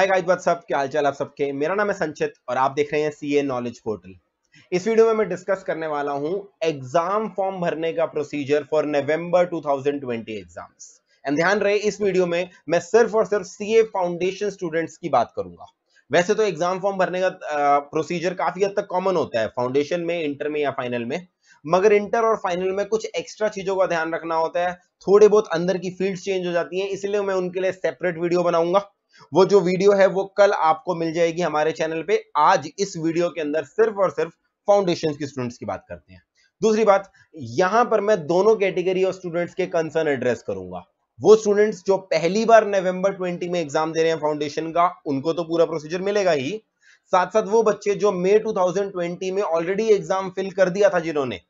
Hi guys what's up क्या हालचाल आप सबके मेरा नाम है संचित और आप देख रहे हैं सीए नॉलेज पोर्टल इस वीडियो में मैं डिस्कस करने वाला हूं एग्जाम फॉर्म भरने का procedure for November 2020 exams and ध्यान रहे इस वीडियो में मैं सिर्फ और सिर्फ सीए फाउंडेशन स्टूडेंट्स की बात करूंगा वैसे तो एग्जाम फॉर्म भरने का प्रोसीजर काफी हद तक कॉमन होता है फाउंडेशन में इंटर में या फाइनल में मगर इंटर और फाइनल में कुछ एक्स्ट्रा चीजों का ध्यान रखना होता है थोड़े बहुत अंदर की फील्ड चेंज हो जाती है इसलिए मैं उनके लिए सेपरेट वीडियो बनाऊंगा वो जो वीडियो है वो कल आपको मिल जाएगी हमारे चैनल पे आज इस वीडियो के अंदर सिर्फ और सिर्फ फाउंडेशन की स्टूडेंट्स की बात करते हैं दूसरी बात यहां पर मैं दोनों कैटेगरी ऑफ स्टूडेंट्स के कंसर्न एड्रेस करूंगा वो स्टूडेंट्स जो पहली बार नवंबर 20 में एग्जाम दे रहे हैं फाउंडेशन का उनको तो पूरा प्रोसीजर मिलेगा ही साथ साथ वो बच्चे जो मई 2020 में ऑलरेडी एग्जाम फिल कर दिया था जिन्होंने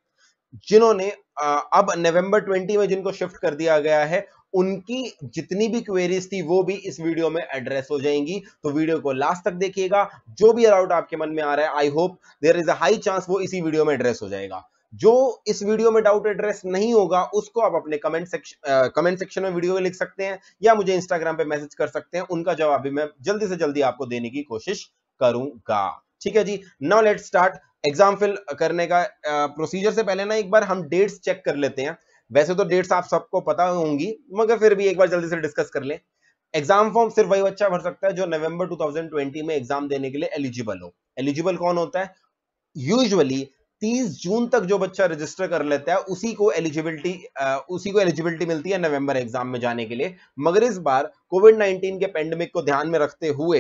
जिन्होंने अब नवंबर 20 में जिनको शिफ्ट कर दिया गया है उनकी जितनी भी क्वेरीज थी वो भी इस वीडियो में एड्रेस हो जाएंगी तो वीडियो को लास्ट तक देखिएगा जो भी डाउट आपके मन में आ रहा है I hope there is a chance वो इसी वीडियो में एड्रेस हो जाएगा जो इस वीडियो में डाउट एड्रेस नहीं होगा उसको आप अपने कमेंट सेक्शन कमेंट सेक्शन में वीडियो में लिख सकते हैं या मुझे इंस्टाग्राम पे मैसेज कर सकते हैं उनका जवाब भी मैं जल्दी से जल्दी आपको देने की कोशिश करूंगा ठीक है जी now let start exam fill करने का प्रोसीजर से पहले ना एक बार हम डेट्स चेक कर लेते हैं वैसे तो डेट्स आप सबको पता होंगी मगर फिर भी एक बार जल्दी से डिस्कस कर लें एग्जाम फॉर्म सिर्फ वही बच्चा भर सकता है जो नवंबर 2020 में एग्जाम देने के लिए एलिजिबल हो एलिजिबल कौन होता है यूजुअली 30 जून तक जो बच्चा रजिस्टर कर लेता है उसी को एलिजिबिलिटी उसी को एलिजिबिलिटी मिलती है नवंबर एग्जाम में जाने के लिए मगर इस बार कोविड 19 के पेंडेमिक को ध्यान में रखते हुए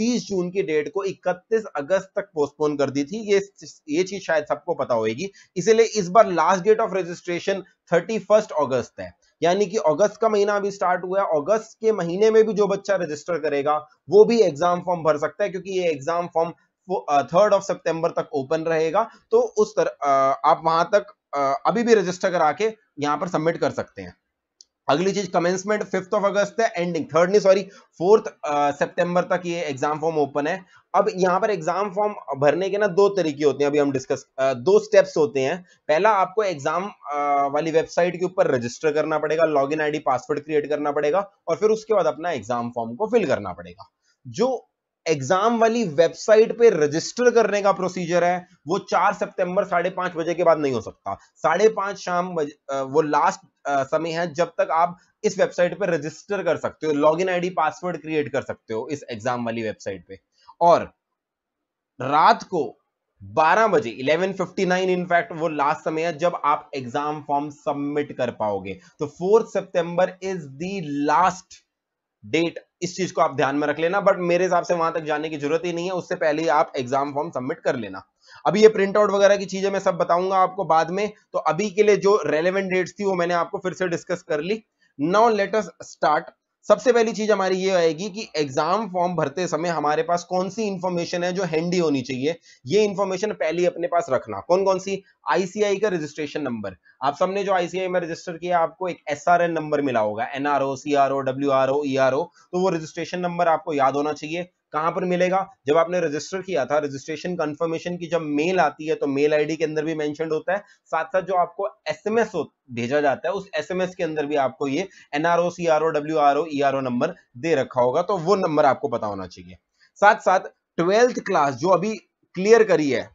30 जून की डेट को 31 अगस्त तक पोस्टपोन कर दी थी ये ये चीज शायद सबको पता होगी इसीलिए इस बार last date of registration thirty अगस्त है यानी कि अगस्त का महीना अभी स्टार्ट हुआ है अगस्त के महीने में भी जो बच्चा रजिस्टर करेगा वो भी एग्जाम फॉर्म भर सकता है क्योंकि ये एग्जाम फॉर्म थर्ड ऑफ सितंबर तक ओपन रहेगा तो उस तरह आप वहां तक आ, अभी भी रजिस्टर करा के यहां पर सबमिट कर सकते हैं अगली चीज कमेंसमेंट फिफ्थ ऑफ अगस्त है एंडिंग थर्ड नहीं सॉरी फोर्थ सितंबर तक ये एग्जाम फॉर्म ओपन है अब यहाँ पर एग्जाम फॉर्म भरने के ना दो तरीके होते हैं अभी हम डिस्कस दो स्टेप्स होते हैं पहला आपको एग्जाम वाली वेबसाइट के ऊपर रजिस्टर करना पड़ेगा लॉग आईडी पासवर्ड क्रिएट करना पड़ेगा और फिर उसके बाद अपना एग्जाम फॉर्म को फिल करना पड़ेगा जो एग्जाम वाली वेबसाइट पे रजिस्टर करने का प्रोसीजर है वो चार सितंबर साढ़े पांच बजे के बाद नहीं हो सकता साढ़े पांच शाम वो लास्ट समय है जब तक आप इस वेबसाइट पे रजिस्टर कर सकते हो लॉग इन पासवर्ड क्रिएट कर सकते हो इस एग्जाम वाली वेबसाइट पे और रात को 12 बजे 11:59 इनफैक्ट वो लास्ट समय है जब आप एग्जाम फॉर्म सबमिट कर पाओगे तो फोर्थ सितंबर इज द लास्ट डेट इस चीज को आप ध्यान में रख लेना बट मेरे हिसाब से वहां तक जाने की जरूरत ही नहीं है उससे पहले ही आप एग्जाम फॉर्म सबमिट कर लेना अभी ये प्रिंट आउट वगैरह की चीजें मैं सब बताऊंगा आपको बाद में तो अभी के लिए जो रेलिवेंट डेट्स थी वो मैंने आपको फिर से डिस्कस कर ली नाउ लेटस स्टार्ट सबसे पहली चीज हमारी ये आएगी कि एग्जाम फॉर्म भरते समय हमारे पास कौन सी इंफॉर्मेशन है जो हैंडी होनी चाहिए ये इन्फॉर्मेशन पहले अपने पास रखना कौन कौन सी आईसीआई का रजिस्ट्रेशन नंबर आप सबने जो आईसीआई में रजिस्टर किया आपको एक एस नंबर मिला होगा NRO O W R O E R O तो वो रजिस्ट्रेशन नंबर आपको याद होना चाहिए कहां पर मिलेगा जब आपने रजिस्टर किया था रजिस्ट्रेशन कंफर्मेशन की जब मेल आती है तो मेल आईडी के अंदर भी मेंशन होता है साथ साथ जो आपको एसएमएस भेजा जाता है उस एसएमएस के अंदर भी आपको ये NRO CRO W R O R O number दे रखा होगा तो वो नंबर आपको पता होना चाहिए साथ साथ ट्वेल्थ क्लास जो अभी क्लियर करी है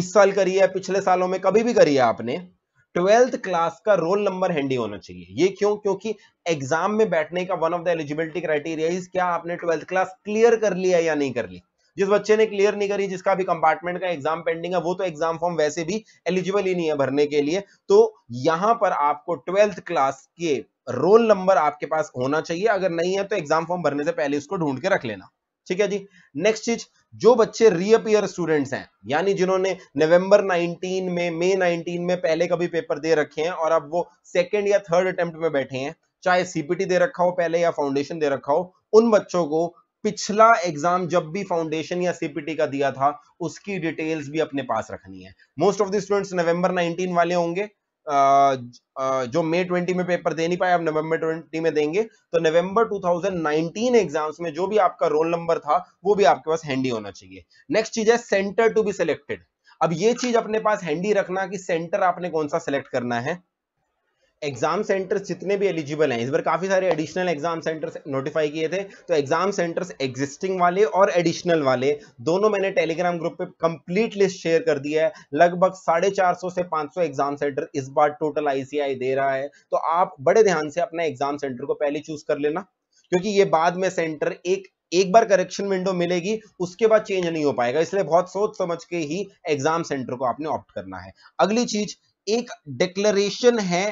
इस साल करी है पिछले सालों में कभी भी करी है आपने ट्वेल्थ क्लास का रोल नंबर हैंडी होना चाहिए ये क्यों क्योंकि एग्जाम में बैठने का one of the eligibility criteria is क्या आपने ट्वेल्थ क्लास क्लियर कर लिया या नहीं कर ली जिस बच्चे ने क्लियर नहीं करी जिसका भी कंपार्टमेंट का एग्जाम पेंडिंग है वो तो एग्जाम फॉर्म वैसे भी एलिजिबल ही नहीं है भरने के लिए तो यहां पर आपको ट्वेल्थ क्लास के रोल नंबर आपके पास होना चाहिए अगर नहीं है तो एग्जाम फॉर्म भरने से पहले उसको ढूंढ के रख लेना ठीक है जी नेक्स्ट चीज जो बच्चे रीअपियर स्टूडेंट्स हैं यानी जिन्होंने नवंबर 19 में मई 19 में पहले कभी पेपर दे रखे हैं और अब वो सेकेंड या थर्ड अटेम्प्ट में बैठे हैं चाहे सीपीटी दे रखा हो पहले या फाउंडेशन दे रखा हो उन बच्चों को पिछला एग्जाम जब भी फाउंडेशन या सीपीटी का दिया था उसकी डिटेल्स भी अपने पास रखनी है most of the students November 19 वाले होंगे जो मई 20 में पेपर दे नहीं पाए आप नवंबर 20 में देंगे तो नवंबर 2019 एग्जाम्स में जो भी आपका रोल नंबर था वो भी आपके पास हैंडी होना चाहिए नेक्स्ट चीज है सेंटर टू बी सिलेक्टेड अब ये चीज अपने पास हैंडी रखना कि सेंटर आपने कौन सा सिलेक्ट करना है एग्जाम सेंटर्स जितने भी एलिजिबल हैं इस बार काफ़ी सारे एडिशनल एग्जाम सेंटर्स नोटिफाई किए थे तो एग्जाम सेंटर्स एग्जिस्टिंग वाले और एडिशनल वाले दोनों मैंने टेलीग्राम ग्रुप पे कंप्लीट लिस्ट शेयर कर दिया है लगभग साढ़े चार सौ से पांच सौ एग्जाम सेंटर इस बार टोटल आईसीआई दे रहा है तो आप बड़े ध्यान से अपना एग्जाम सेंटर को पहले चूज कर लेना क्योंकि ये बाद में सेंटर एक एक बार करेक्शन विंडो मिलेगी उसके बाद चेंज नहीं हो पाएगा इसलिए बहुत सोच समझ के ही एग्जाम सेंटर को आपने ऑप्ट करना है अगली चीज एक डिक्लेरेशन है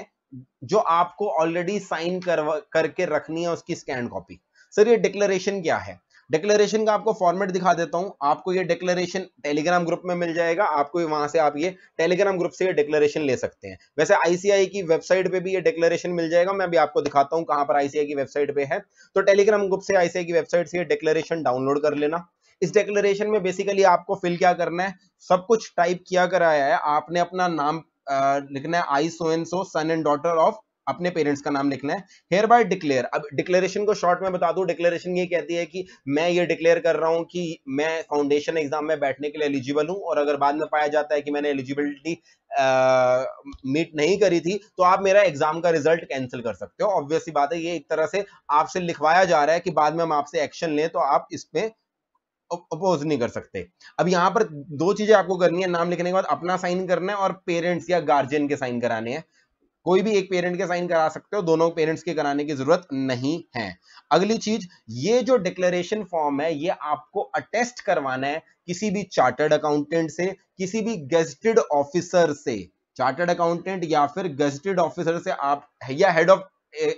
जो आपको ऑलरेडी साइन करवा करके रखनी है उसकी स्कैन कॉपी सर ये डिक्लेरेशन क्या है डिक्लेरेशन का आपको फॉर्मेट दिखा देता हूं आपको ये डिक्लेरेशन टेलीग्राम ग्रुप में मिल जाएगा आपको वहां से आप ये टेलीग्राम ग्रुप से ये डिक्लेरेशन ले सकते हैं वैसे आईसीआई की वेबसाइट पे भी ये डिक्लेरेशन मिल जाएगा मैं भी आपको दिखाता हूं कहां पर आईसीआई की वेबसाइट पे है तो टेलीग्राम ग्रुप से आईसीआई की वेबसाइट से ये डिक्लेरेशन डाउनलोड कर लेना इस डिक्लेरेशन में बेसिकली आपको फिल क्या करना है सब कुछ टाइप किया कराया है आपने अपना नाम लिखना है I so and so son and daughter of अपने पेरेंट्स का नाम लिखना है हेयर बाय डिक्लेयर अब डिक्लेरेशन को शॉर्ट में बता दू डिक्लेरेशन ये कहती है कि मैं ये डिक्लेयर कर रहा हूं कि मैं फाउंडेशन एग्जाम में बैठने के लिए एलिजिबल हूं और अगर बाद में पाया जाता है कि मैंने एलिजिबिलिटी मीट नहीं करी थी तो आप मेरा एग्जाम का रिजल्ट कैंसिल कर सकते हो ऑब्वियसली बात है ये एक तरह से आपसे लिखवाया जा रहा है कि बाद में हम आपसे एक्शन लें तो आप इसमें अपोज नहीं कर सकते अब यहाँ पर दो चीजें आपको करनी है नाम लिखने के बाद अपना साइन करना है और पेरेंट्स या गार्जियन के साइन कराने हैं कोई भी एक पेरेंट के साइन करा सकते हो दोनों पेरेंट्स के कराने की जरूरत नहीं है अगली चीज ये जो डिक्लेरेशन फॉर्म है ये आपको अटेस्ट करवाना है किसी भी चार्टर्ड अकाउंटेंट से किसी भी गेस्टेड ऑफिसर से चार्टर्ड अकाउंटेंट या फिर गेस्टेड ऑफिसर से आप या हेड ऑफ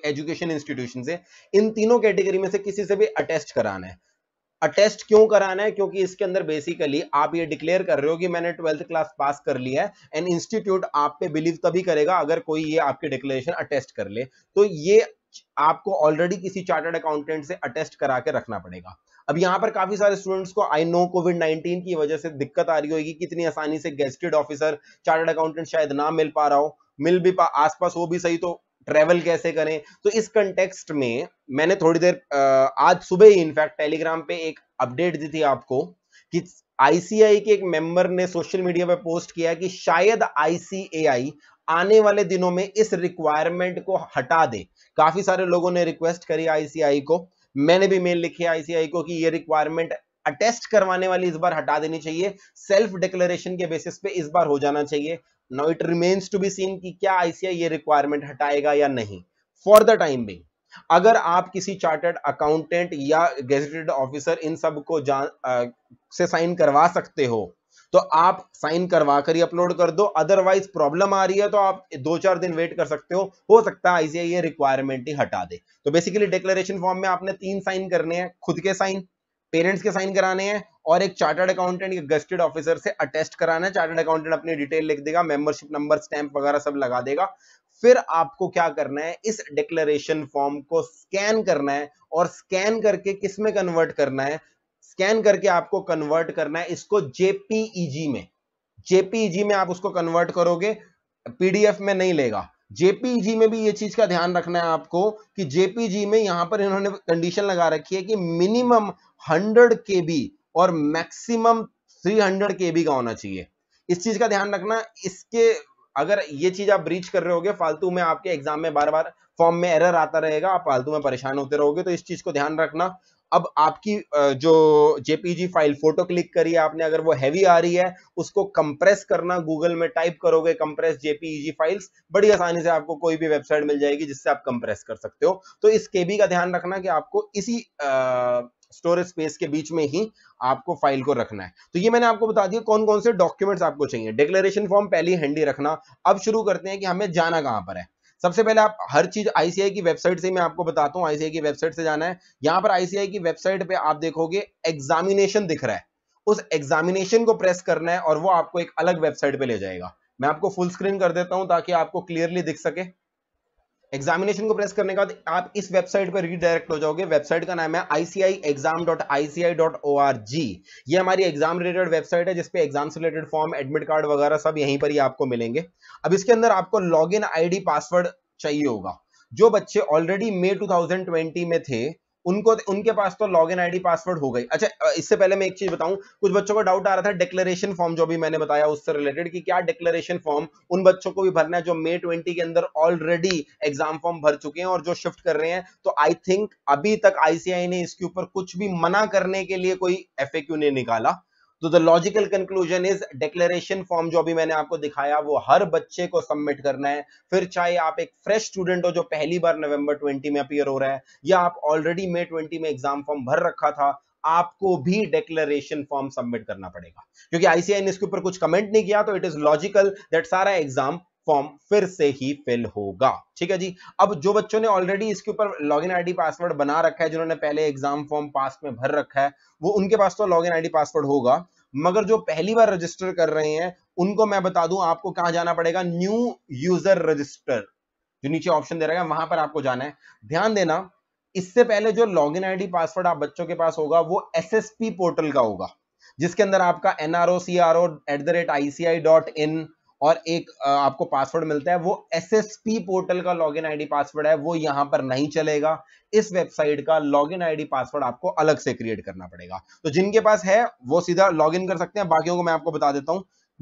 एजुकेशन इंस्टीट्यूशन से इन तीनों कैटेगरी में से किसी से भी अटेस्ट कराना है अटेस्ट क्यों कराना है क्योंकि इसके अंदर बेसिकली आप ये डिक्लेयर कर रहे हो कि मैंने ट्वेल्थ क्लास पास कर लिया है एंड इंस्टीट्यूट आप पे बिलीव तभी करेगा अगर कोई ये आपके डिक्लेरेशन अटेस्ट कर ले तो ये आपको ऑलरेडी किसी चार्टर्ड अकाउंटेंट से अटेस्ट करा के रखना पड़ेगा अब यहाँ पर काफी सारे स्टूडेंट्स को आई नो कोविड 19 की वजह से दिक्कत आ रही होगी कितनी आसानी से गेस्टेड ऑफिसर चार्टर्ड अकाउंटेंट शायद ना मिल पा रहा हो मिल भी पा आसपास हो भी सही तो ट्रेवल कैसे करें तो इस कंटेक्स्ट में मैंने थोड़ी देर आज सुबह ही इनफैक्ट टेलीग्राम पे एक अपडेट दी थी आपको कि आईसीआई के एक मेंबर ने सोशल मीडिया पर पोस्ट किया कि शायद आईसीएआई आने वाले दिनों में इस रिक्वायरमेंट को हटा दे काफी सारे लोगों ने रिक्वेस्ट करी आईसीआई को मैंने भी मेल लिखी आईसीआई को कि ये रिक्वायरमेंट अटेस्ट करवाने वाली इस बार हटा देनी चाहिए सेल्फ डिक्लेरेशन के बेसिस पे इस बार हो जाना चाहिए now it remains to be seen कि क्या आईसीआई ये रिक्वायरमेंट हटाएगा या नहीं फॉर द टाइम बिंग अगर आप किसी चार्टर्ड अकाउंटेंट या गेजेटेड ऑफिसर इन सब को आ, से साइन करवा सकते हो तो आप साइन करवा कर ही अपलोड कर दो अदरवाइज प्रॉब्लम आ रही है तो आप दो चार दिन वेट कर सकते हो हो सकता है आईसीआई ये रिक्वायरमेंट ही हटा दे तो बेसिकली डिक्लेरेशन फॉर्म में आपने तीन साइन करने हैं खुद के साइन पेरेंट्स के साइन कराने हैं और एक चार्टर्ड अकाउंटेंट या गस्टेड ऑफिसर से अटेस्ट कराना है चार्टर्ड अकाउंटेंट अपनी डिटेल लिख देगा मेंबरशिप नंबर स्टैंप वगैरह सब लगा देगा फिर आपको क्या करना है इस डिक्लेरेशन फॉर्म को स्कैन करना है और स्कैन करके किस में कन्वर्ट करना है स्कैन करके आपको कन्वर्ट करना है इसको जेपीईजी e में जेपीईजी e में आप उसको कन्वर्ट करोगे पीडीएफ में नहीं लेगा जेपीजी e में भी ये चीज का ध्यान रखना है आपको कि जेपीजी में यहां पर इन्होंने कंडीशन लगा रखी है कि मिनिमम हंड्रेड के बी और मैक्सिमम 300 केबी का होना चाहिए इस चीज का ध्यान रखना इसके अगर ये चीज आप ब्रीच कर रहे होगे फालतू में आपके एग्जाम में बार बार फॉर्म में एरर आता रहेगा आप फालतू में परेशान होते रहोगे तो इस चीज को ध्यान रखना अब आपकी जो जेपीजी फाइल फोटो क्लिक करी है आपने अगर वो हैवी आ रही है उसको कंप्रेस करना गूगल में टाइप करोगे कंप्रेस जेपीजी फाइल्स बड़ी आसानी से आपको कोई भी वेबसाइट मिल जाएगी जिससे आप कंप्रेस कर सकते हो तो इस केबी का ध्यान रखना कि आपको इसी स्टोरेज स्पेस के बीच में ही आपको फाइल को रखना है तो ये मैंने आपको बता दिया कौन कौन से डॉक्यूमेंट्स आपको चाहिए डिक्लेरेशन फॉर्म पहले हैंडी रखना अब शुरू करते हैं कि हमें जाना कहां पर है सबसे पहले आप हर चीज आईसीआई की वेबसाइट से मैं आपको बताता हूँ आईसीआई की वेबसाइट से जाना है यहां पर आईसीआई की वेबसाइट पे आप देखोगे एग्जामिनेशन दिख रहा है उस एग्जामिनेशन को प्रेस करना है और वो आपको एक अलग वेबसाइट पे ले जाएगा मैं आपको फुल स्क्रीन कर देता हूं ताकि आपको क्लियरली दिख सके एग्जामिनेशन को प्रेस करने के बाद आप इस वेबसाइट पर रीडायरेक्ट हो जाओगे वेबसाइट का नाम है ICAI exam dot ICAI dot O R G ये हमारी एग्जाम रिलेटेड वेबसाइट है जिसपे एग्जाम से रिलेटेड फॉर्म एडमिट कार्ड वगैरह सब यहीं पर ही आपको मिलेंगे अब इसके अंदर आपको लॉग इन आईडी पासवर्ड चाहिए होगा जो बच्चे ऑलरेडी मई 2020 में थे उनको उनके पास तो लॉग इन आईडी पासवर्ड हो गई अच्छा इससे पहले मैं एक चीज बताऊं कुछ बच्चों को डाउट आ रहा था डिक्लेरेशन फॉर्म जो भी मैंने बताया उससे रिलेटेड कि क्या डिक्लेरेशन फॉर्म उन बच्चों को भी भरना है जो मे ट्वेंटी के अंदर ऑलरेडी एग्जाम फॉर्म भर चुके हैं और जो शिफ्ट कर रहे हैं तो आई थिंक अभी तक आईसीआई ने इसके ऊपर कुछ भी मना करने के लिए कोई एफ नहीं निकाला तो the logical conclusion is declaration form जो अभी मैंने आपको दिखाया वो हर बच्चे को सबमिट करना है फिर चाहे आप एक फ्रेश स्टूडेंट हो जो पहली बार नवंबर 20 में अपियर हो रहा है या आप ऑलरेडी मई 20 में एग्जाम फॉर्म भर रखा था आपको भी डिक्लेरेशन फॉर्म सबमिट करना पड़ेगा क्योंकि आईसीआई ने इसके ऊपर कुछ कमेंट नहीं किया तो इट इज लॉजिकल दैट सारा एग्जाम फॉर्म फिर से ही फिल होगा ठीक है जी अब जो बच्चों ने ऑलरेडी इसके ऊपर लॉगिन आईडी पासवर्ड बना रखा है जिन्होंने पहले एग्जाम फॉर्म पास में भर रखा है वो उनके पास तो लॉगिन आईडी पासवर्ड होगा मगर जो पहली बार रजिस्टर कर रहे हैं उनको मैं बता दूं आपको कहां जाना पड़ेगा न्यू यूजर रजिस्टर जो नीचे ऑप्शन दे रहा है वहां पर आपको जाना है ध्यान देना इससे पहले जो लॉग इन पासवर्ड आप बच्चों के पास होगा वो एस पोर्टल का होगा जिसके अंदर आपका NRO C R O at the rate ICAI dot in और एक आपको पासवर्ड मिलता है वो एस पोर्टल का लॉगिन आईडी पासवर्ड है वो यहां पर नहीं चलेगा इस वेबसाइट का लॉगिन आईडी पासवर्ड आपको अलग से क्रिएट करना पड़ेगा तो जिनके पास है वो सीधा लॉगिन कर सकते हैं बाकियों को मैं आपको बता देता हूं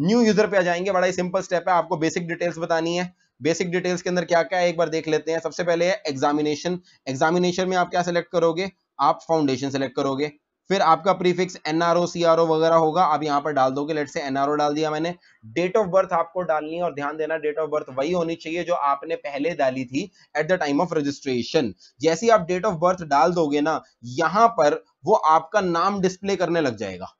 न्यू यूजर पे आ जाएंगे बड़ा ही सिंपल स्टेप है आपको बेसिक डिटेल्स बतानी है बेसिक डिटेल्स के अंदर क्या क्या है एक बार देख लेते हैं सबसे पहले है एग्जामिनेशन एग्जामिनेशन में आप क्या सिलेक्ट करोगे आप फाउंडेशन सिलेक्ट करोगे फिर आपका प्रीफिक्स एनआरओ सीआरओ वगैरह होगा आप यहाँ पर डाल दोगे लेट से एनआरओ डाल दिया मैंने डेट ऑफ बर्थ आपको डालनी है और ध्यान देना डेट ऑफ बर्थ वही होनी चाहिए जो आपने पहले डाली थी at the time of registration जैसे आप डेट ऑफ बर्थ डाल दोगे ना यहाँ पर वो आपका नाम डिस्प्ले करने लग जाएगा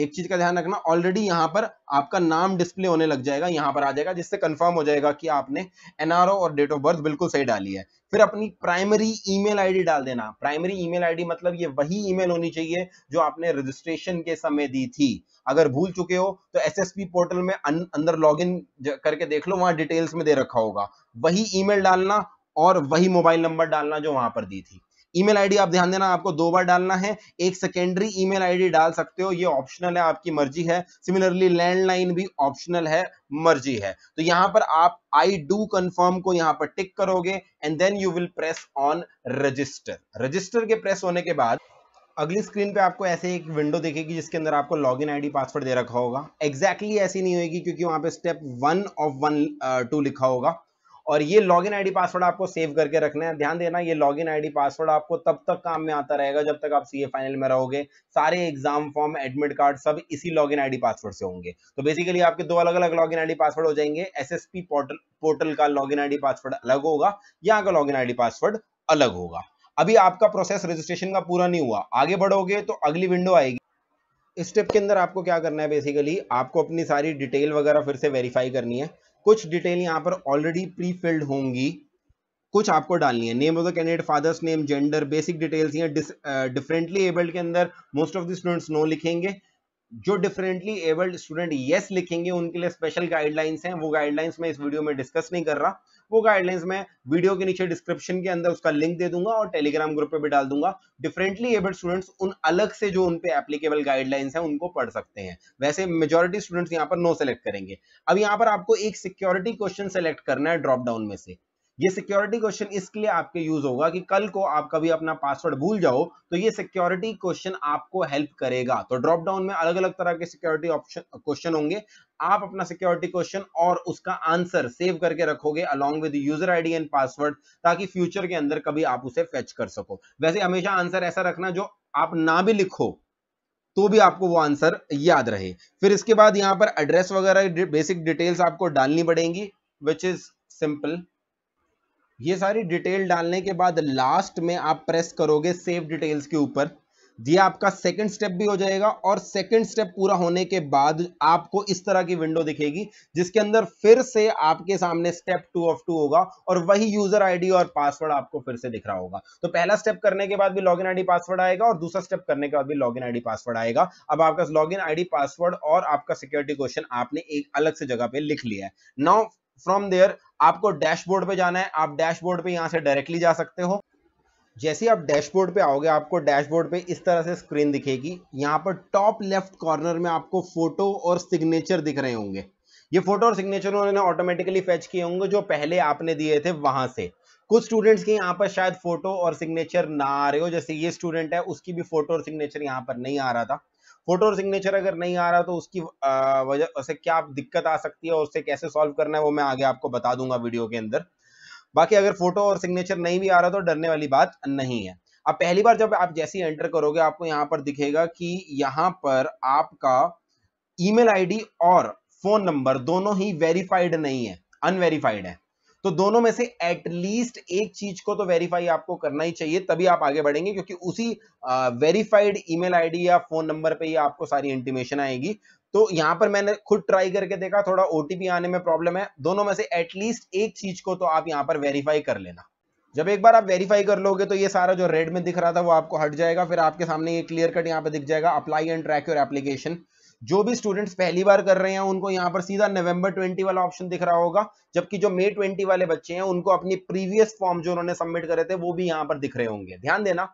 एक चीज का ध्यान रखना ऑलरेडी यहाँ पर आपका नाम डिस्प्ले होने लग जाएगा यहाँ पर आ जाएगा जिससे कंफर्म हो जाएगा कि आपने एनआरओ और डेट ऑफ बर्थ बिल्कुल सही डाली है फिर अपनी प्राइमरी ईमेल आईडी डाल देना प्राइमरी ईमेल आईडी मतलब ये वही ईमेल होनी चाहिए जो आपने रजिस्ट्रेशन के समय दी थी अगर भूल चुके हो तो एस पोर्टल में अन, अंदर लॉग करके देख लो वहां डिटेल्स में दे रखा होगा वही ई डालना और वही मोबाइल नंबर डालना जो वहां पर दी थी ईमेल आईडी आप ध्यान देना आपको दो बार डालना है एक सेकेंडरी ईमेल आईडी डाल सकते हो ये ऑप्शनल है आपकी मर्जी है सिमिलरली लैंडलाइन भी ऑप्शनल है मर्जी है तो यहां पर आप आई डू कंफर्म को यहां पर टिक करोगे and then you will press on register register के प्रेस होने के बाद अगली स्क्रीन पे आपको ऐसे एक विंडो देखेगी जिसके अंदर आपको लॉगिन आईडी पासवर्ड दे रखा होगा एग्जैक्टली exactly ऐसी नहीं होगी क्योंकि वहां पे step one of one two लिखा होगा और ये लॉगिन आईडी पासवर्ड आपको सेव करके रखना है ध्यान देना ये लॉगिन आईडी पासवर्ड आपको तब तक काम में आता रहेगा जब तक आप सी फाइनल में रहोगे सारे एग्जाम फॉर्म एडमिट कार्ड सब इसी लॉगिन आईडी पासवर्ड से होंगे तो बेसिकली आपके दो अलग अलग लॉगिन आईडी पासवर्ड हो जाएंगे एस पोर्टल पोर्टल का लॉगिन आईडी पासवर्ड अलग होगा यहाँ का लॉगिन आईडी पासवर्ड अलग होगा अभी आपका प्रोसेस रजिस्ट्रेशन का पूरा नहीं हुआ आगे बढ़ोगे तो अगली विंडो आएगी इस स्टेप के अंदर आपको क्या करना है बेसिकली आपको अपनी सारी डिटेल वगैरह फिर से वेरीफाई करनी है कुछ डिटेल यहाँ पर ऑलरेडी प्री फिल्ड होंगी कुछ आपको डालनी है name of the candidate father's name gender basic details differently abled के अंदर most of the students no लिखेंगे जो डिफरेंटली एबल्ड स्टूडेंट यस लिखेंगे उनके लिए स्पेशल गाइडलाइंस हैं वो गाइडलाइंस मैं इस वीडियो में डिस्कस नहीं कर रहा वो गाइडलाइंस मैं वीडियो के नीचे डिस्क्रिप्शन के अंदर उसका लिंक दे दूंगा और टेलीग्राम ग्रुप पे भी डाल दूंगा डिफरेंटली एबल्ड स्टूडेंट्स उन अलग से जो उनपे एप्लीकेबल गाइडलाइंस है उनको पढ़ सकते हैं वैसे मेजोरिटी स्टूडेंट्स यहाँ पर नो सेलेक्ट करेंगे अब यहाँ पर आपको एक सिक्योरिटी क्वेश्चन सेलेक्ट करना है ड्रॉप डाउन में से ये सिक्योरिटी क्वेश्चन इसके लिए आपके यूज होगा कि कल को आप कभी अपना पासवर्ड भूल जाओ तो ये सिक्योरिटी क्वेश्चन आपको हेल्प करेगा तो ड्रॉप डाउन में अलग अलग तरह के सिक्योरिटी ऑप्शन क्वेश्चन होंगे आप अपना सिक्योरिटी क्वेश्चन और उसका आंसर सेव करके रखोगे along with user ID and password ताकि फ्यूचर के अंदर कभी आप उसे फेच कर सको वैसे हमेशा आंसर ऐसा रखना जो आप ना भी लिखो तो भी आपको वो आंसर याद रहे फिर इसके बाद यहाँ पर एड्रेस वगैरह बेसिक डिटेल्स आपको डालनी पड़ेंगी विच इज सिंपल ये सारी डिटेल डालने के बाद लास्ट में आप प्रेस करोगे सेव डिटेल्स के ऊपर ये आपका सेकंड स्टेप भी हो जाएगा और सेकंड स्टेप पूरा होने के बाद आपको इस तरह की विंडो दिखेगी जिसके अंदर फिर से आपके सामने स्टेप टू ऑफ टू होगा और वही यूजर आईडी और पासवर्ड आपको फिर से दिख रहा होगा तो पहला स्टेप करने के बाद भी लॉगिन आईडी पासवर्ड आएगा और दूसरा स्टेप करने के बाद भी लॉग आईडी पासवर्ड आएगा अब आपका लॉग आईडी पासवर्ड और आपका सिक्योरिटी क्वेश्चन आपने एक अलग से जगह पे लिख लिया है नाउ फ्रॉम देयर आपको डैशबोर्ड पे जाना है आप डैशबोर्ड पे यहाँ से डायरेक्टली जा सकते हो जैसे आप डैशबोर्ड पे आओगे आपको डैशबोर्ड पे इस तरह से स्क्रीन दिखेगी यहाँ पर टॉप लेफ्ट कॉर्नर में आपको फोटो और सिग्नेचर दिख रहे होंगे ये फोटो और सिग्नेचर उन्होंने ऑटोमेटिकली फैच किए होंगे जो पहले आपने दिए थे वहां से कुछ स्टूडेंट्स के यहाँ पर शायद फोटो और सिग्नेचर ना आ रहे हो जैसे ये स्टूडेंट है उसकी भी फोटो और सिग्नेचर यहाँ पर नहीं आ रहा था फोटो और सिग्नेचर अगर नहीं आ रहा तो उसकी वजह से क्या दिक्कत आ सकती है और उससे कैसे सॉल्व करना है वो मैं आगे आपको बता दूंगा वीडियो के अंदर बाकी अगर फोटो और सिग्नेचर नहीं भी आ रहा तो डरने वाली बात नहीं है अब पहली बार जब आप जैसे एंटर करोगे आपको यहाँ पर दिखेगा कि यहाँ पर आपका ईमेल आईडी और फोन नंबर दोनों ही वेरीफाइड नहीं है अनवेरीफाइड है तो दोनों में से एटलीस्ट एक चीज को तो वेरीफाई आपको करना ही चाहिए तभी आप आगे बढ़ेंगे क्योंकि उसी वेरीफाइड ईमेल आईडी या फोन नंबर पे ही आपको सारी इंटीमेशन आएगी तो यहां पर मैंने खुद ट्राई करके देखा थोड़ा ओटीपी आने में प्रॉब्लम है दोनों में से एटलीस्ट एक चीज को तो आप यहां पर वेरीफाई कर लेना जब एक बार आप वेरीफाई कर लोगे तो ये सारा जो रेड में दिख रहा था वो आपको हट जाएगा फिर आपके सामने ये क्लियर कट यहाँ पे दिख जाएगा apply and track your application जो भी स्टूडेंट्स पहली बार कर रहे हैं उनको यहाँ पर सीधा नवंबर 20 वाला ऑप्शन दिख रहा होगा जबकि जो मई 20 वाले बच्चे हैं उनको अपनी प्रीवियस फॉर्म जो उन्होंने सबमिट करे थे वो भी यहाँ पर दिख रहे होंगे ध्यान देना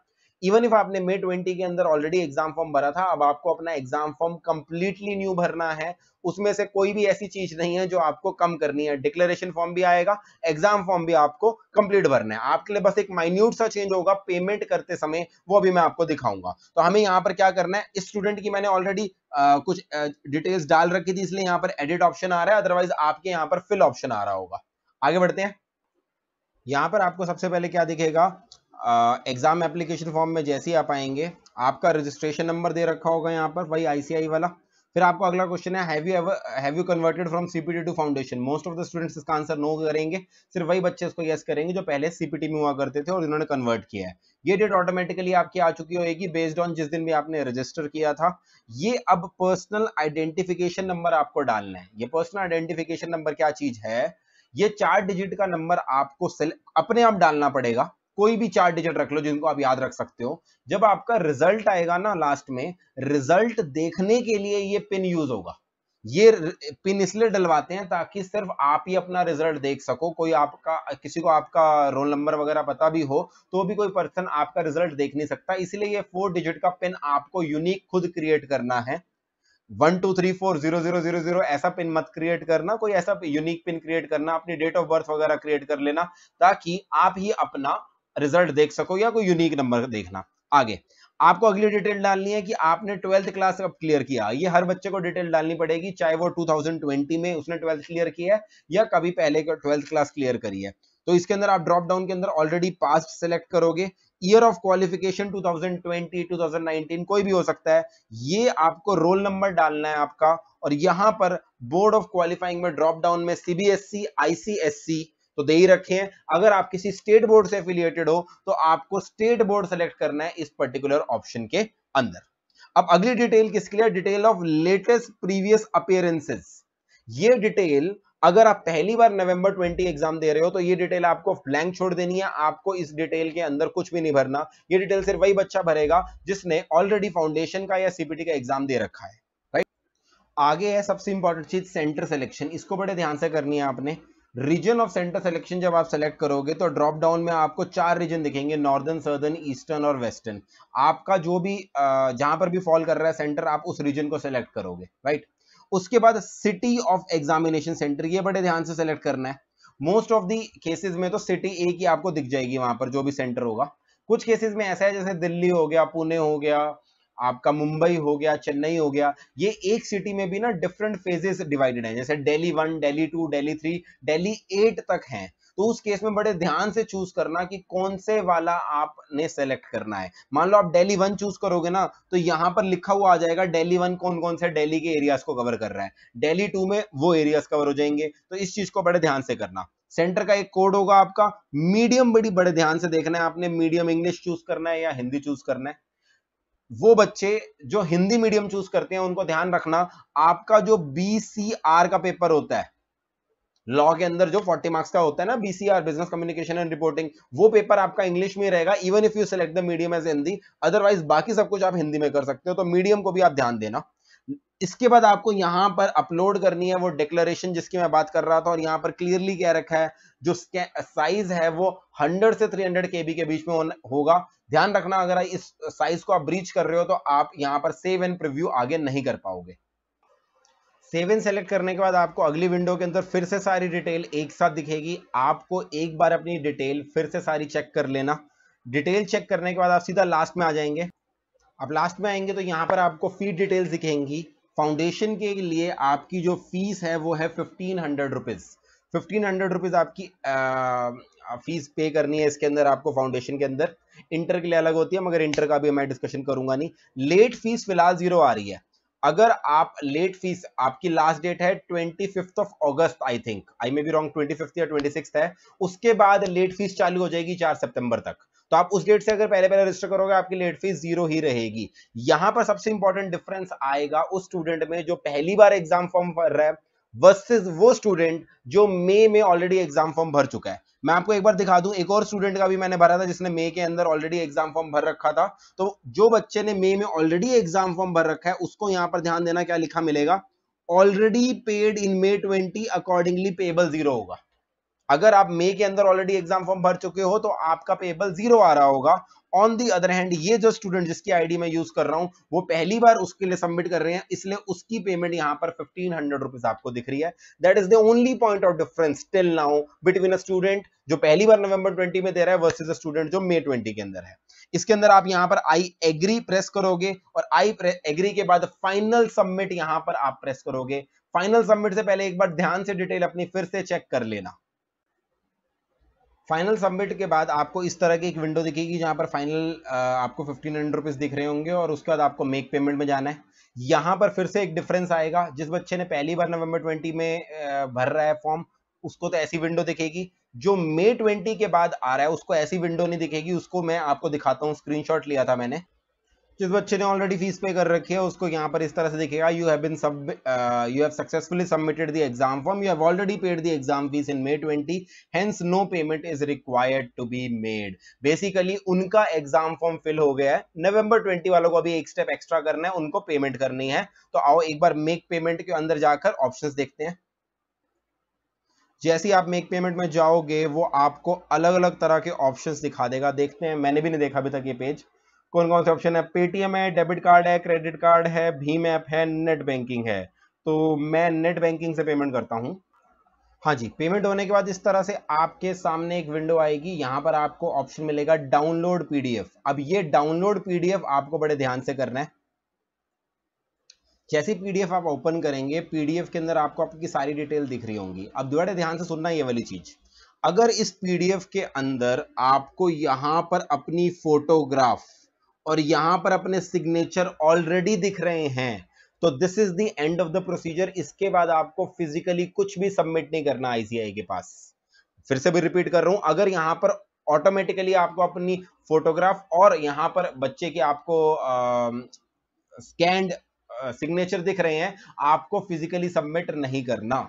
इवन इफ आपने मे ट्वेंटी के अंदर ऑलरेडी एग्जाम फॉर्म भरा था अब आपको अपना एग्जाम फॉर्म कंप्लीटली न्यू भरना है उसमें से कोई भी ऐसी चीज नहीं है जो आपको कम करनी है डिक्लेरेशन फॉर्म भी आएगा एग्जाम फॉर्म भी आपको कंप्लीट भरना है आपके लिए बस एक माइन्यूट सा चेंज होगा पेमेंट करते समय वो भी मैं आपको दिखाऊंगा तो हमें यहाँ पर क्या करना है स्टूडेंट की मैंने ऑलरेडी कुछ डिटेल्स डाल रखी थी इसलिए यहाँ पर एडिट ऑप्शन आ रहा है अदरवाइज आपके यहाँ पर फिल ऑप्शन आ रहा होगा आगे बढ़ते हैं यहाँ पर आपको सबसे पहले क्या दिखेगा एग्ज़ाम एप्लीकेशन फॉर्म में जैसे ही आप आएंगे आपका रजिस्ट्रेशन नंबर दे रखा होगा यहाँ पर वही आईसीआई वाला फिर आपको अगला क्वेश्चन है have you ever have you converted from CPT to foundation most of the students इसका आंसर नो करेंगे सिर्फ वही बच्चे इसको यस करेंगे जो पहले सीपीटी में हुआ करते थे और इन्होंने कन्वर्ट किया है ये डेट ऑटोमेटिकली आपकी आ चुकी होगी बेस्ड ऑन जिस दिन भी आपने रजिस्टर किया था ये अब पर्सनल आइडेंटिफिकेशन नंबर आपको डालना है ये पर्सनल आइडेंटिफिकेशन नंबर क्या चीज है ये चार डिजिट का नंबर आपको अपने आप डालना पड़ेगा कोई भी चार डिजिट रख लो जिनको आप याद रख सकते हो जब आपका रिजल्ट आएगा ना लास्ट में रिजल्ट देखने के लिए ये पिन यूज होगा ये पिन इसलिए डलवाते हैं ताकि सिर्फ आप ही अपना रिजल्ट देख सको कोई आपका किसी को आपका रोल नंबर वगैरह पता भी हो तो भी कोई पर्सन आपका रिजल्ट देख नहीं सकता इसलिए ये फोर डिजिट का पिन आपको यूनिक खुद क्रिएट करना है one two three four zero zero zero zero ऐसा पिन मत क्रिएट करना कोई ऐसा यूनिक पिन क्रिएट करना अपनी डेट ऑफ बर्थ वगैरह क्रिएट कर लेना ताकि आप ही अपना रिजल्ट देख सको या कोई यूनिक नंबर देखना आगे आपको अगली डिटेल डालनी है कि आपने ट्वेल्थ क्लास अब क्लियर किया ये हर बच्चे को डिटेल डालनी पड़ेगी चाहे वो 2020 में उसने ट्वेल्थ क्लियर किया है या कभी पहले ट्वेल्थ क्लास क्लियर करी है तो इसके अंदर आप ड्रॉप डाउन के अंदर ऑलरेडी पास्ट सेलेक्ट करोगे ईयर ऑफ क्वालिफिकेशन 2020 2019 कोई भी हो सकता है ये आपको रोल नंबर डालना है आपका और यहाँ पर बोर्ड ऑफ क्वालिफाइंग में ड्रॉप डाउन में सीबीएसई आईसीएससी तो दे ही रखे हैं अगर आप किसी स्टेट बोर्ड से एफिलियेटेड हो तो आपको स्टेट बोर्ड सेलेक्ट करना है इस पर्टिकुलर ऑप्शन के अंदर अब अगली डिटेल किसके लिए detail of latest previous appearances ये डिटेल अगर आप पहली बार नवंबर 20 एग्जाम दे रहे हो तो ये डिटेल आपको ब्लैंक छोड़ देनी है आपको इस डिटेल के अंदर कुछ भी नहीं भरना ये डिटेल सिर्फ वही बच्चा भरेगा जिसने ऑलरेडी फाउंडेशन का या सीपीटी का एग्जाम दे रखा है राइट आगे है सबसे इंपॉर्टेंट चीज सेंटर सिलेक्शन इसको बड़े ध्यान से करनी है आपने रीजन ऑफ सेंटर सिलेक्शन जब आप सेलेक्ट करोगे तो ड्रॉप डाउन में आपको चार रीजन दिखेंगे नॉर्दर्न सर्दर्न ईस्टर्न और वेस्टर्न आपका जो भी जहां पर भी फॉल कर रहा है सेंटर आप उस रीजन को सेलेक्ट करोगे राइट उसके बाद सिटी ऑफ एग्जामिनेशन सेंटर ये बड़े ध्यान से सेलेक्ट करना है मोस्ट ऑफ दी केसेस में तो सिटी ए की आपको दिख जाएगी वहां पर जो भी सेंटर होगा कुछ केसेस में ऐसा है जैसे दिल्ली हो गया पुणे हो गया आपका मुंबई हो गया चेन्नई हो गया ये एक सिटी में भी ना डिफरेंट फेजेस डिवाइडेड है जैसे Delhi one Delhi two Delhi three Delhi eight तक है तो उस केस में बड़े ध्यान से चूज करना कि कौन से वाला आपने सेलेक्ट करना है मान लो आप डेली वन चूज करोगे ना तो यहां पर लिखा हुआ आ जाएगा डेली वन कौन कौन से डेली के एरियाज को कवर कर रहा है डेली टू में वो एरियाज कवर हो जाएंगे तो इस चीज को बड़े ध्यान से करना सेंटर का एक कोड होगा आपका मीडियम बड़ी बड़े ध्यान से देखना है आपने मीडियम इंग्लिश चूज करना है या हिंदी चूज करना है वो बच्चे जो हिंदी मीडियम चूज करते हैं उनको ध्यान रखना आपका जो बीसीआर का पेपर होता है लॉ के अंदर जो 40 मार्क्स का होता है ना BCR business communication and reporting वो पेपर आपका इंग्लिश में रहेगा even if you select the medium as Hindi otherwise बाकी सब कुछ आप हिंदी में कर सकते हो तो मीडियम को भी आप ध्यान देना इसके बाद आपको यहां पर अपलोड करनी है वो डिक्लेरेशन जिसकी मैं बात कर रहा था और यहां पर क्लियरली क्या रखा है जो साइज है वो 100 से 300 हंड्रेड के बी के बीच में होगा ध्यान रखना अगर इस साइज को आप ब्रीच कर रहे हो तो आप यहां पर सेव एंड प्रिव्यू आगे नहीं कर पाओगे सेव एंड सेलेक्ट करने के बाद आपको अगली विंडो के अंदर फिर से सारी डिटेल एक साथ दिखेगी आपको एक बार अपनी डिटेल फिर से सारी चेक कर लेना डिटेल चेक करने के बाद आप सीधा लास्ट में आ जाएंगे अब लास्ट में आएंगे तो यहाँ पर आपको फी डिटेल्स दिखेंगी फाउंडेशन के लिए आपकी जो फीस है वो है fifteen hundred rupees fifteen hundred rupees आपकी फीस पे करनी है इसके अंदर आपको फाउंडेशन के अंदर इंटर के लिए अलग होती है मगर इंटर का भी मैं डिस्कशन करूंगा नहीं लेट फीस फिलहाल जीरो आ रही है अगर आप लेट फीस आपकी लास्ट डेट है twenty fifth of August I think I may be wrong twenty fifth या ट्वेंटी सिक्स है उसके बाद लेट फीस चालू हो जाएगी चार सितंबर तक तो आप उस डेट से अगर पहले पहले रजिस्टर करोगे आपकी लेट फीस जीरो ही रहेगी यहां पर सबसे इंपॉर्टेंट डिफरेंस आएगा उस स्टूडेंट में जो पहली बार एग्जाम फॉर्म भर रहा है वर्सेस वो स्टूडेंट जो मे में ऑलरेडी एग्जाम फॉर्म भर चुका है मैं आपको एक बार दिखा दूं एक और स्टूडेंट का भी मैंने भरा था जिसने मे के अंदर ऑलरेडी एग्जाम फॉर्म भर रखा था तो जो बच्चे ने मे में ऑलरेडी एग्जाम फॉर्म भर रखा है उसको यहां पर ध्यान देना क्या लिखा मिलेगा already paid in May twenty accordingly payable zero होगा अगर आप मे के अंदर ऑलरेडी एग्जाम फॉर्म भर चुके हो तो आपका पेबल जीरो आ रहा होगा ऑन दी अदर हैंड ये जो स्टूडेंट जिसकी आईडी मैं यूज कर रहा हूँ वो पहली बार उसके लिए सबमिट कर रहे हैं इसलिए उसकी पेमेंट यहाँ पर फिफ्टीन हंड्रेड रुपीज आपको दिख रही है that is the only point of difference till now between a student जो पहली बार नवंबर ट्वेंटी में दे रहा है वर्सेज स्टूडेंट जो मे ट्वेंटी के अंदर है इसके अंदर आप यहां पर आई एग्री प्रेस करोगे और आई एग्री के बाद फाइनल सबमिट यहां पर आप प्रेस करोगे फाइनल सबमिट से पहले एक बार ध्यान से डिटेल अपनी फिर से चेक कर लेना फाइनल सबमिट के बाद आपको इस तरह की एक विंडो दिखेगी जहाँ पर फाइनल आपको फिफ्टीन हंड्रेड रुपीज़ दिख रहे होंगे और उसके बाद आपको मेक पेमेंट में जाना है यहाँ पर फिर से एक डिफरेंस आएगा जिस बच्चे ने पहली बार नवंबर ट्वेंटी में भर रहा है फॉर्म उसको तो ऐसी विंडो दिखेगी जो मे ट्वेंटी के बाद आ रहा है उसको ऐसी विंडो नहीं दिखेगी उसको मैं आपको दिखाता हूँ स्क्रीन लिया था मैंने जिस बच्चे ने ऑलरेडी फीस पे कर रखी है उसको यहाँ पर इस तरह से दिखेगा you have been sub you have successfully submitted the exam form you have already paid the exam fees in May twenty hence no payment is required to be made basically उनका एग्जाम फॉर्म फिल हो गया है November twenty वालों को अभी एक step extra करना है उनको पेमेंट करनी है तो आओ एक बार मेक पेमेंट के अंदर जाकर ऑप्शन देखते हैं जैसे ही आप मेक पेमेंट में जाओगे वो आपको अलग अलग तरह के ऑप्शंस दिखा देगा देखते हैं मैंने भी नहीं देखा अभी तक ये पेज कौन कौन से ऑप्शन है पेटीएम है डेबिट कार्ड है क्रेडिट कार्ड है भीम ऐप है नेट बैंकिंग है तो मैं नेट बैंकिंग से पेमेंट करता हूँ हाँ जी पेमेंट होने के बाद इस तरह से आपके सामने एक विंडो आएगी यहां पर आपको ऑप्शन मिलेगा डाउनलोड पीडीएफ अब ये डाउनलोड पीडीएफ आपको बड़े ध्यान से करना है जैसे पीडीएफ आप ओपन करेंगे पीडीएफ के अंदर आपको आपकी सारी डिटेल दिख रही होंगी अब बड़े ध्यान से सुनना ये वाली चीज अगर इस पीडीएफ के अंदर आपको यहां पर अपनी फोटोग्राफ और यहां पर अपने सिग्नेचर ऑलरेडी दिख रहे हैं तो this is the end of the procedure इसके बाद आपको फिजिकली कुछ भी सबमिट नहीं करना आईसीआई के पास फिर से भी रिपीट कर रहा हूं अगर यहां पर ऑटोमेटिकली आपको अपनी फोटोग्राफ और यहां पर बच्चे के आपको स्कैंड सिग्नेचर दिख रहे हैं आपको फिजिकली सबमिट नहीं करना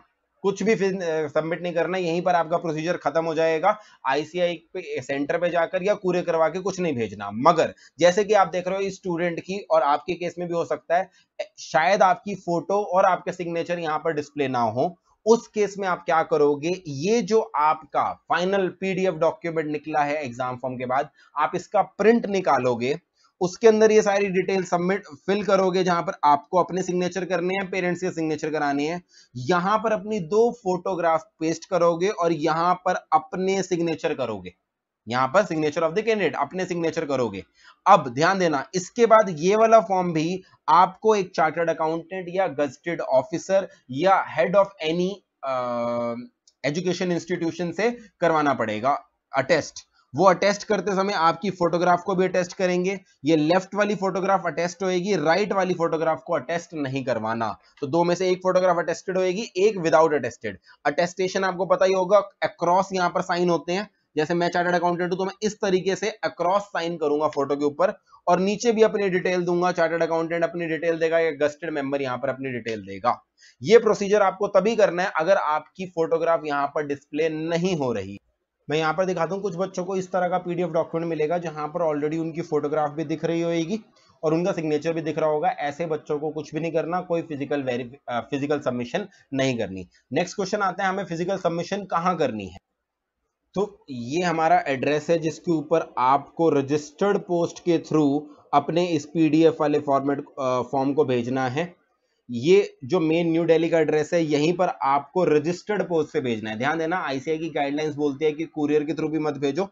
कुछ भी सबमिट नहीं करना यहीं पर आपका प्रोसीजर खत्म हो जाएगा आईसीआई पे सेंटर पे जाकर या कूरे करवा के कुछ नहीं भेजना मगर जैसे कि आप देख रहे हो स्टूडेंट की और आपके केस में भी हो सकता है शायद आपकी फोटो और आपके सिग्नेचर यहाँ पर डिस्प्ले ना हो उस केस में आप क्या करोगे ये जो आपका फाइनल पीडीएफ डॉक्यूमेंट निकला है एग्जाम फॉर्म के बाद आप इसका प्रिंट निकालोगे उसके अंदर ये सारी डिटेल सबमिट फिल करोगे जहां पर आपको अपने सिग्नेचर करने हैं पेरेंट्स के सिग्नेचर कराने हैं यहां पर अपनी दो फोटोग्राफ पेस्ट करोगे और यहां पर अपने सिग्नेचर करोगे यहां पर सिग्नेचर ऑफ द कैंडिडेट अपने सिग्नेचर करोगे अब ध्यान देना इसके बाद ये वाला फॉर्म भी आपको एक चार्टर्ड अकाउंटेंट या गजटेड ऑफिसर या head of any education institution से करवाना पड़ेगा अटेस्ट वो अटेस्ट करते समय आपकी फोटोग्राफ को भी अटेस्ट करेंगे ये लेफ्ट वाली फोटोग्राफ अटेस्ट होएगी राइट वाली फोटोग्राफ को अटेस्ट नहीं करवाना तो दो में से एक फोटोग्राफ अटेस्टेड होएगी एक विदाउट अटेस्टेड अटेस्टेशन आपको पता ही होगा अक्रॉस यहाँ पर साइन होते हैं जैसे मैं चार्टर्ड अकाउंटेंट हूं तो मैं इस तरीके से अक्रॉस साइन करूंगा फोटो के ऊपर और नीचे भी अपनी डिटेल दूंगा चार्टर्ड अकाउंटेंट अपनी डिटेल देगा या गस्टेड मेंबर यहां पर अपनी डिटेल देगा ये प्रोसीजर आपको तभी करना है अगर आपकी फोटोग्राफ यहां पर डिस्प्ले नहीं हो रही मैं यहाँ पर दिखाता हूँ कुछ बच्चों को इस तरह का पीडीएफ डॉक्यूमेंट मिलेगा जहाँ पर ऑलरेडी उनकी फोटोग्राफ भी दिख रही होगी और उनका सिग्नेचर भी दिख रहा होगा ऐसे बच्चों को कुछ भी नहीं करना कोई फिजिकल वेरी फिजिकल सबमिशन नहीं करनी नेक्स्ट क्वेश्चन आता है हमें फिजिकल सबमिशन कहाँ करनी है तो ये हमारा एड्रेस है जिसके ऊपर आपको रजिस्टर्ड पोस्ट के थ्रू अपने इस पीडीएफ वाले फॉर्मेट फॉर्म को भेजना है ये जो मेन न्यू दिल्ली का एड्रेस है यहीं पर आपको रजिस्टर्ड पोस्ट से भेजना है ध्यान देना आईसीआई की गाइडलाइंस बोलती है कि कुरियर के थ्रू भी मत भेजो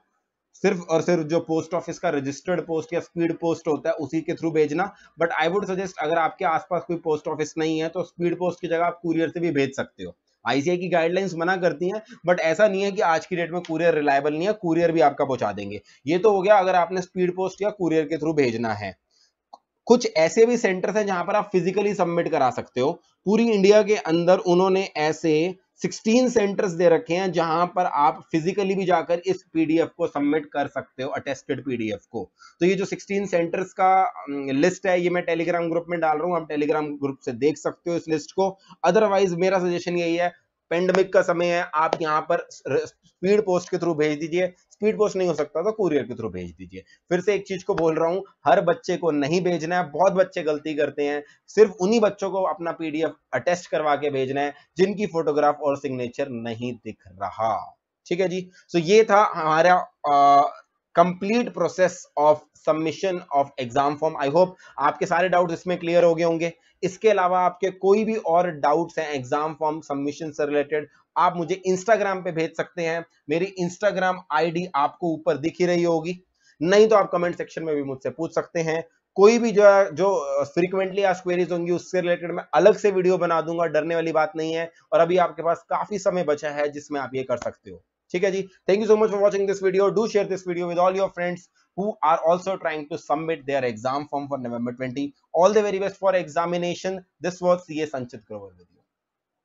सिर्फ और सिर्फ जो पोस्ट ऑफिस का रजिस्टर्ड पोस्ट या स्पीड पोस्ट होता है उसी के थ्रू भेजना बट आई वुड सजेस्ट अगर आपके आसपास कोई पोस्ट ऑफिस नहीं है तो स्पीड पोस्ट की जगह आप कुरियर से भी भेज सकते हो आईसीआई की गाइडलाइंस मना करती हैं बट ऐसा नहीं है कि आज की डेट में कुरियर रिलायबल नहीं है कुरियर भी आपका पहुंचा देंगे ये तो हो गया अगर आपने स्पीड पोस्ट या कुरियर के थ्रू भेजना है कुछ ऐसे भी सेंटर्स हैं जहां पर आप फिजिकली सबमिट करा सकते हो पूरी इंडिया के अंदर उन्होंने ऐसे 16 सेंटर्स दे रखे हैं जहां पर आप फिजिकली भी जाकर इस पीडीएफ को सबमिट कर सकते हो अटेस्टेड पीडीएफ को तो ये जो 16 सेंटर्स का लिस्ट है ये मैं टेलीग्राम ग्रुप में डाल रहा हूँ आप टेलीग्राम ग्रुप से देख सकते हो इस लिस्ट को अदरवाइज मेरा सजेशन यही है पेंडेमिक का समय है आप यहाँ पर स्पीड पोस्ट के थ्रू भेज दीजिए स्पीड पोस्ट नहीं हो सकता तो कुरियर के थ्रू भेज दीजिए फिर से एक चीज को बोल रहा हूँ हर बच्चे को नहीं भेजना है बहुत बच्चे गलती करते हैं सिर्फ उन्हीं बच्चों को अपना पीडीएफ अटेस्ट करवा के भेजना है जिनकी फोटोग्राफ और सिग्नेचर नहीं दिख रहा ठीक है जी सो ये था हमारा complete process of submission of exam form I hope आपके सारे डाउट इसमें क्लियर हो गए होंगे इसके अलावा आपके कोई भी और डाउट्स हैं एग्जाम फॉर्म सबमिशन से रिलेटेड आप मुझे इंस्टाग्राम पे भेज सकते हैं मेरी इंस्टाग्राम आईडी आपको ऊपर दिख ही रही होगी नहीं तो आप कमेंट सेक्शन में भी मुझसे पूछ सकते हैं कोई भी जो है जो फ्रीक्वेंटली आज क्वेरीज होंगी उससे रिलेटेड मैं अलग से वीडियो बना दूंगा डरने वाली बात नहीं है और अभी आपके पास काफी समय बचा है जिसमें आप ये कर सकते हो ठीक है जी thank you so much for watching this video do share this video with all your friends who are also trying to submit their exam form for November 20. All the very best for examination. This was CA Sanchit Grover with you.